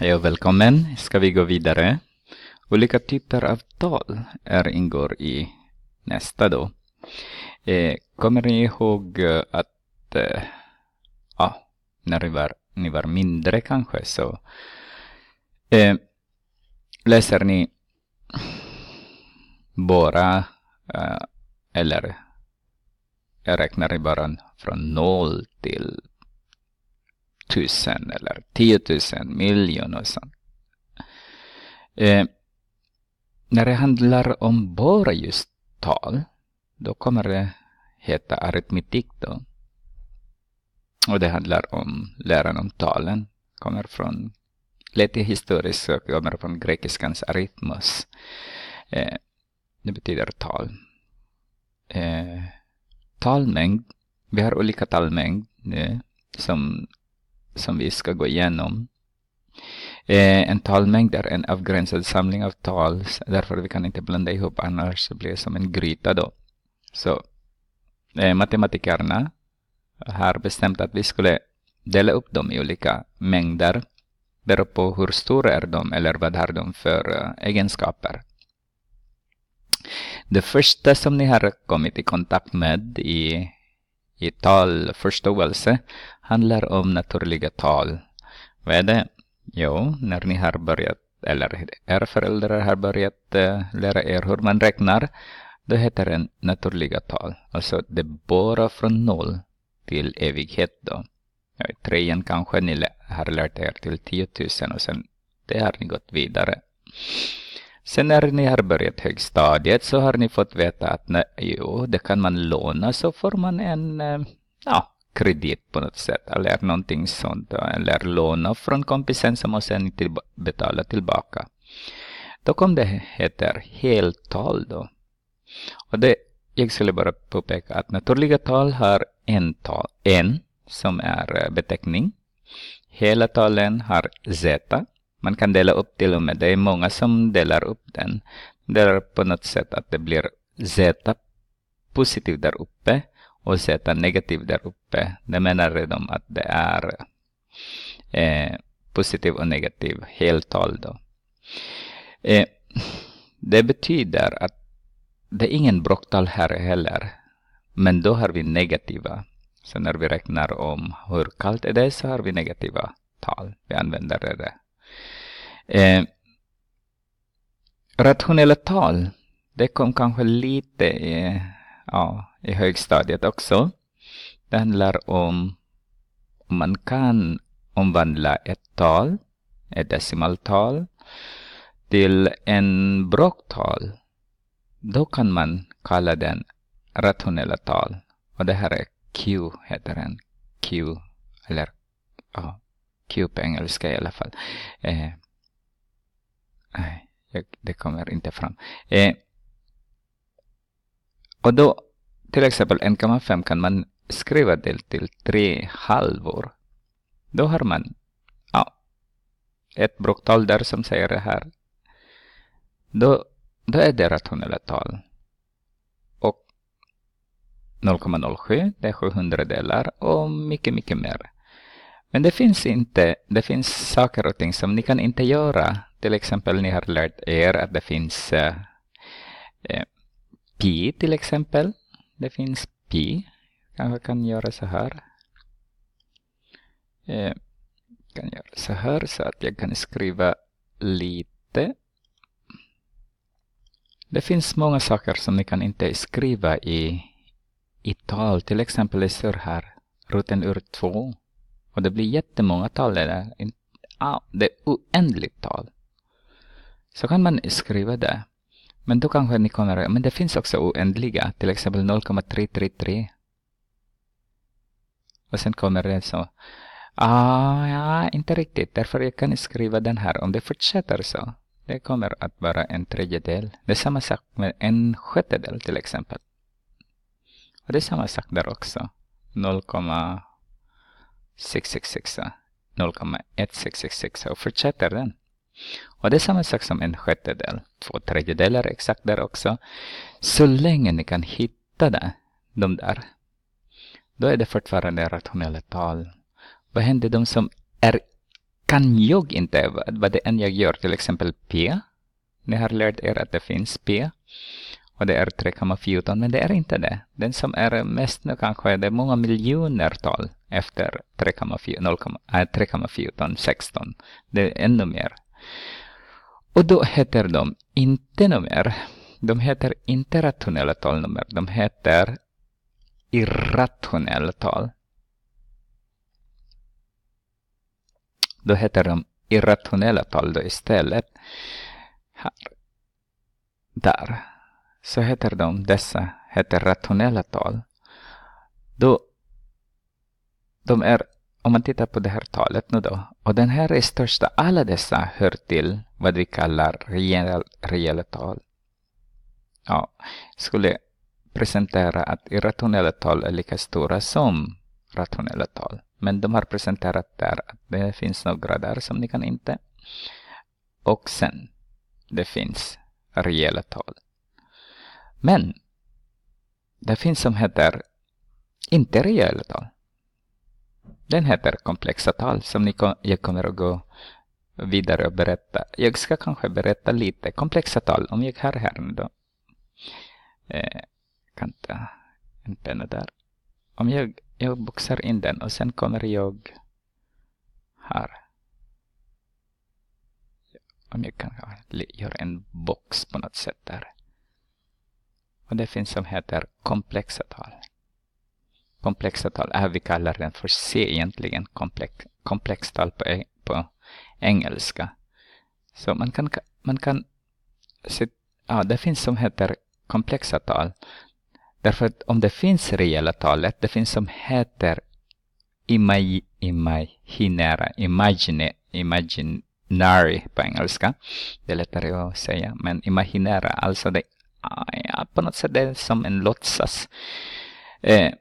Hej och välkommen. Ska vi gå vidare? Olika typer av tal är ingår i nästa då. Eh, kommer ni ihåg eh, att eh, ja, när ni var, ni var mindre kanske så eh, läser ni bara eh, eller räknar ni bara från noll till tusen eller tiotusen, miljoner och sånt. Eh, när det handlar om bara just tal, då kommer det heta aritmetik då. Och det handlar om läran om talen, kommer från lite historiskt och kommer från grekiskans aritmos. Eh, det betyder tal. Eh, talmängd, vi har olika talmängd nu. som som vi ska gå igenom. Eh, en talmängd är en avgränsad samling av tal, därför vi kan inte blanda ihop annars blir det som en gryta då. Så eh, matematikerna har bestämt att vi skulle dela upp dem i olika mängder beror på hur stora är de eller vad har de för uh, egenskaper. Det första som ni har kommit i kontakt med i i talförståelse handlar om naturliga tal. Vad är det? Jo, när ni har börjat, eller era föräldrar har börjat uh, lära er hur man räknar, då heter det naturliga tal. Alltså, det bara från noll till evighet då. Ja, I trean kanske ni har lärt er till 10 000 och sen det har ni gått vidare. Sen när ni har börjat högstadiet så har ni fått veta att nej, jo, det kan man låna så får man en eh, ja, kredit på något sätt eller någonting sånt. Eller låna från kompisen som och sen till, betala tillbaka. Då kom det heter heltal då. Och det, jag skulle bara påpeka att naturliga tal har en tal, en som är eh, beteckning. Hela talen har z man kan dela upp till och med. Det är många som delar upp den. Delar på något sätt att det blir z positiv där uppe och z negativ där uppe. Det menar de att det är eh, positiv och negativ heltal då. Eh, det betyder att det är ingen bråktal här heller. Men då har vi negativa. Så när vi räknar om hur kallt är det är så har vi negativa tal. Vi använder det Eh, rationella tal, det kom kanske lite i, ja, i högstadiet också. Det handlar om om man kan omvandla ett tal, ett decimaltal, till en bråktal. Då kan man kalla den rationella tal. Och det här är Q, heter den. Q, eller ja, Q på engelska i alla fall. Eh, det kommer inte fram. Eh, och då till exempel 1,5 kan man skriva det till tre halvor. Då har man ja, ett broktal där som säger det här. Då, då är det rationella tal. Och 0,07 det är 700 delar och mycket, mycket mer. Men det finns inte, det finns saker och ting som ni kan inte göra. Till exempel ni har lärt er att det finns eh, eh pi till exempel. Det finns pi. Kanske kan göra så här. Eh, kan göra så här så att jag kan skriva lite. Det finns många saker som ni kan inte skriva i, i tal. Till exempel är så här, roten ur två. Och det blir jättemånga tal det där. Det är oändligt tal. Så kan man skriva det. Men då kanske ni kommer men det finns också oändliga, till exempel 0,333. Och sen kommer det så. Ah, ja, inte riktigt. Därför jag kan skriva den här. Om det fortsätter så. Det kommer att vara en tredjedel. Det är samma sak med en sjättedel till exempel. Och det är samma sak där också. 0, 666 0,1666 och fortsätter den. Och det är samma sak som en sjättedel, två tredjedelar exakt där också. Så länge ni kan hitta det, de där, då är det fortfarande rationella tal. Vad händer de som är kan jag inte, vad det än jag gör, till exempel P. Ni har lärt er att det finns P och det är 3,14 men det är inte det. Den som är mest nu kanske är det många miljoner tal efter 3,14, 16. Det är ännu mer. Och då heter de inte nummer. De heter inte rationella talnummer. De heter irrationella tal. Då heter de irrationella tal då istället. Här. Där så heter de dessa heter rationella tal. Då, de är, om man tittar på det här talet nu då, och den här är största, alla dessa hör till vad vi kallar reella, reella tal. Ja, skulle presentera att irrationella tal är lika stora som rationella tal. Men de har presenterat där att det finns några där som ni kan inte. Och sen, det finns reella tal. Men det finns som heter inte reella tal. Den heter komplexa tal som ni kom, jag kommer att gå vidare och berätta. Jag ska kanske berätta lite komplexa tal om jag har här nu då. Eh, kan ta en penna där. Om jag, jag boxar in den och sen kommer jag här. Om jag kan göra en box på något sätt där. Och det finns som heter komplexa tal. Komplexa tal är, vi kallar den för C egentligen, komplex, komplextal på, på engelska. Så man kan, man kan se, ja, det finns som heter komplexa tal. Därför att om det finns reella talet, det finns som heter imag, imaginära, imagine, imaginary på engelska. Det är lättare att säga, men imaginära, alltså det ja, på något sätt det är som en låtsas. Eh,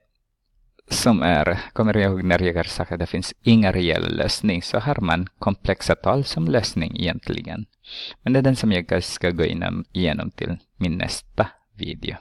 som är, kommer jag ihåg när jag sagt att det finns inga reell lösning, så har man komplexa tal som lösning egentligen. Men det är den som jag ska gå igenom till min nästa video.